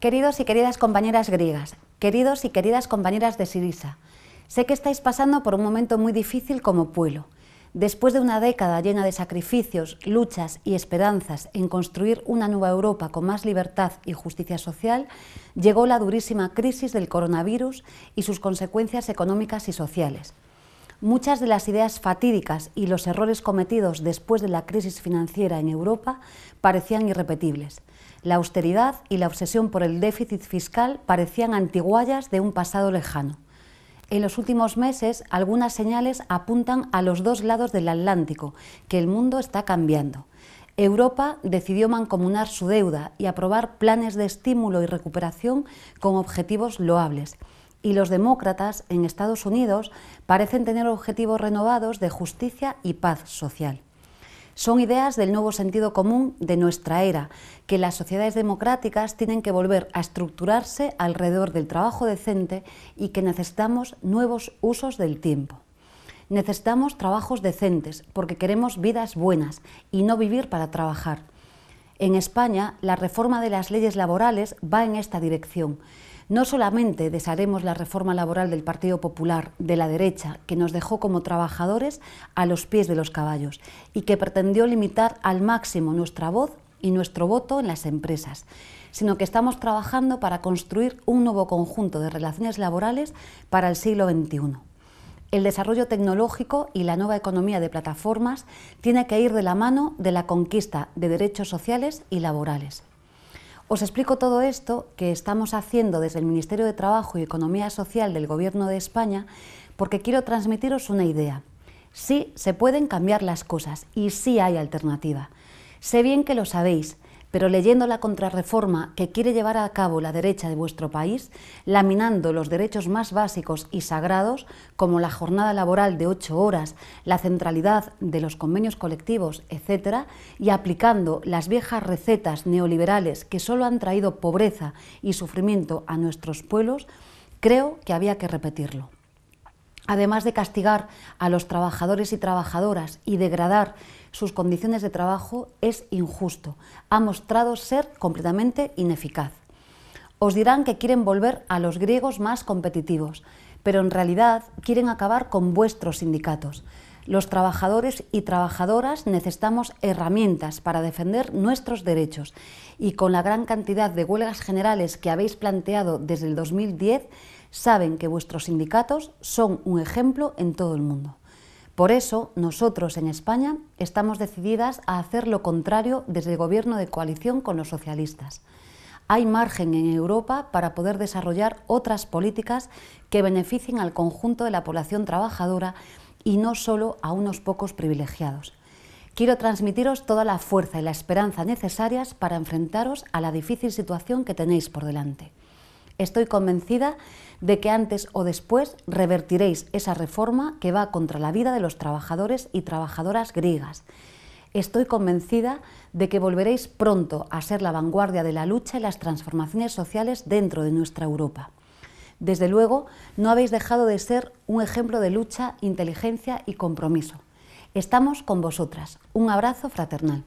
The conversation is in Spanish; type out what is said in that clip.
Queridos y queridas compañeras griegas, queridos y queridas compañeras de Sirisa, sé que estáis pasando por un momento muy difícil como pueblo. Después de una década llena de sacrificios, luchas y esperanzas en construir una nueva Europa con más libertad y justicia social, llegó la durísima crisis del coronavirus y sus consecuencias económicas y sociales. Muchas de las ideas fatídicas y los errores cometidos después de la crisis financiera en Europa parecían irrepetibles. La austeridad y la obsesión por el déficit fiscal parecían antiguallas de un pasado lejano. En los últimos meses, algunas señales apuntan a los dos lados del Atlántico, que el mundo está cambiando. Europa decidió mancomunar su deuda y aprobar planes de estímulo y recuperación con objetivos loables y los demócratas en Estados Unidos parecen tener objetivos renovados de justicia y paz social. Son ideas del nuevo sentido común de nuestra era, que las sociedades democráticas tienen que volver a estructurarse alrededor del trabajo decente y que necesitamos nuevos usos del tiempo. Necesitamos trabajos decentes porque queremos vidas buenas y no vivir para trabajar en España, la reforma de las leyes laborales va en esta dirección. No solamente desharemos la reforma laboral del Partido Popular, de la derecha, que nos dejó como trabajadores a los pies de los caballos y que pretendió limitar al máximo nuestra voz y nuestro voto en las empresas, sino que estamos trabajando para construir un nuevo conjunto de relaciones laborales para el siglo XXI. El desarrollo tecnológico y la nueva economía de plataformas tiene que ir de la mano de la conquista de derechos sociales y laborales. Os explico todo esto que estamos haciendo desde el Ministerio de Trabajo y Economía Social del Gobierno de España porque quiero transmitiros una idea. Sí se pueden cambiar las cosas y sí hay alternativa. Sé bien que lo sabéis, pero leyendo la contrarreforma que quiere llevar a cabo la derecha de vuestro país, laminando los derechos más básicos y sagrados, como la jornada laboral de ocho horas, la centralidad de los convenios colectivos, etc., y aplicando las viejas recetas neoliberales que solo han traído pobreza y sufrimiento a nuestros pueblos, creo que había que repetirlo además de castigar a los trabajadores y trabajadoras y degradar sus condiciones de trabajo, es injusto. Ha mostrado ser completamente ineficaz. Os dirán que quieren volver a los griegos más competitivos, pero en realidad quieren acabar con vuestros sindicatos. Los trabajadores y trabajadoras necesitamos herramientas para defender nuestros derechos y con la gran cantidad de huelgas generales que habéis planteado desde el 2010, saben que vuestros sindicatos son un ejemplo en todo el mundo. Por eso, nosotros en España estamos decididas a hacer lo contrario desde el gobierno de coalición con los socialistas. Hay margen en Europa para poder desarrollar otras políticas que beneficien al conjunto de la población trabajadora y no solo a unos pocos privilegiados. Quiero transmitiros toda la fuerza y la esperanza necesarias para enfrentaros a la difícil situación que tenéis por delante. Estoy convencida de que antes o después revertiréis esa reforma que va contra la vida de los trabajadores y trabajadoras griegas. Estoy convencida de que volveréis pronto a ser la vanguardia de la lucha y las transformaciones sociales dentro de nuestra Europa. Desde luego, no habéis dejado de ser un ejemplo de lucha, inteligencia y compromiso. Estamos con vosotras. Un abrazo fraternal.